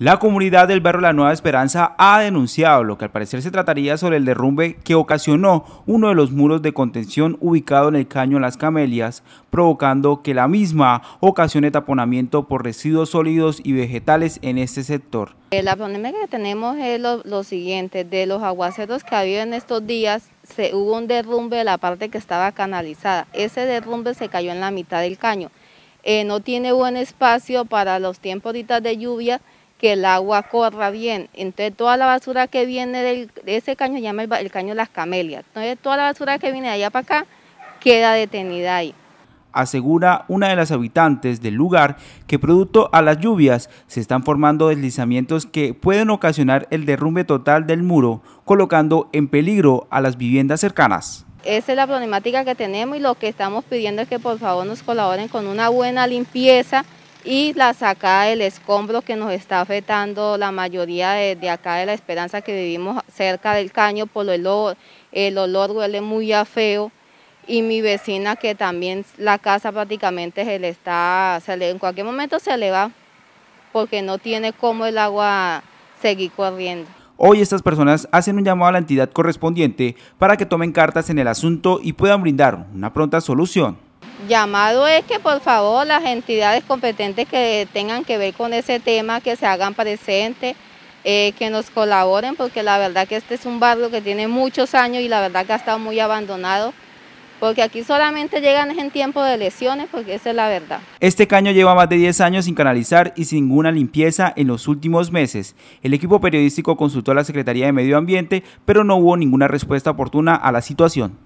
La comunidad del barrio La Nueva Esperanza ha denunciado lo que al parecer se trataría sobre el derrumbe que ocasionó uno de los muros de contención ubicado en el caño Las Camelias, provocando que la misma ocasione taponamiento por residuos sólidos y vegetales en este sector. Eh, la problema que tenemos es lo, siguiente, de los aguaceros que ha habido en estos días, se, hubo un derrumbe de la parte que estaba canalizada. Ese derrumbe se cayó en la mitad del caño. Eh, no tiene buen espacio para los tiempos de lluvia, que el agua corra bien. Entonces toda la basura que viene de ese caño, se llama el, caño Las Camelias. Entonces toda la basura que viene de allá para acá queda detenida ahí asegura una de las habitantes del lugar que producto a las lluvias se están formando deslizamientos que pueden ocasionar el derrumbe total del muro, colocando en peligro a las viviendas cercanas. Esa es la problemática que tenemos y lo que estamos pidiendo es que por favor nos colaboren con una buena limpieza y la sacada del escombro que nos está afectando la mayoría de, acá de La Esperanza que vivimos cerca del caño, por el olor, el olor huele muy a feo y mi vecina que también la casa prácticamente se le está, en cualquier momento se le va porque no tiene cómo el agua seguir corriendo. Hoy estas personas hacen un llamado a la entidad correspondiente para que tomen cartas en el asunto y puedan brindar una pronta solución llamado es que por favor las entidades competentes que tengan que ver con ese tema, que se hagan presentes, eh, que nos colaboren, porque la verdad que este es un barrio que tiene muchos años y la verdad que ha estado muy abandonado porque aquí solamente llegan en tiempo de lesiones, porque esa es la verdad. Este caño lleva más de 10 años sin canalizar y sin ninguna limpieza en los últimos meses. El equipo periodístico consultó a la Secretaría de Medio Ambiente, pero no hubo ninguna respuesta oportuna a la situación.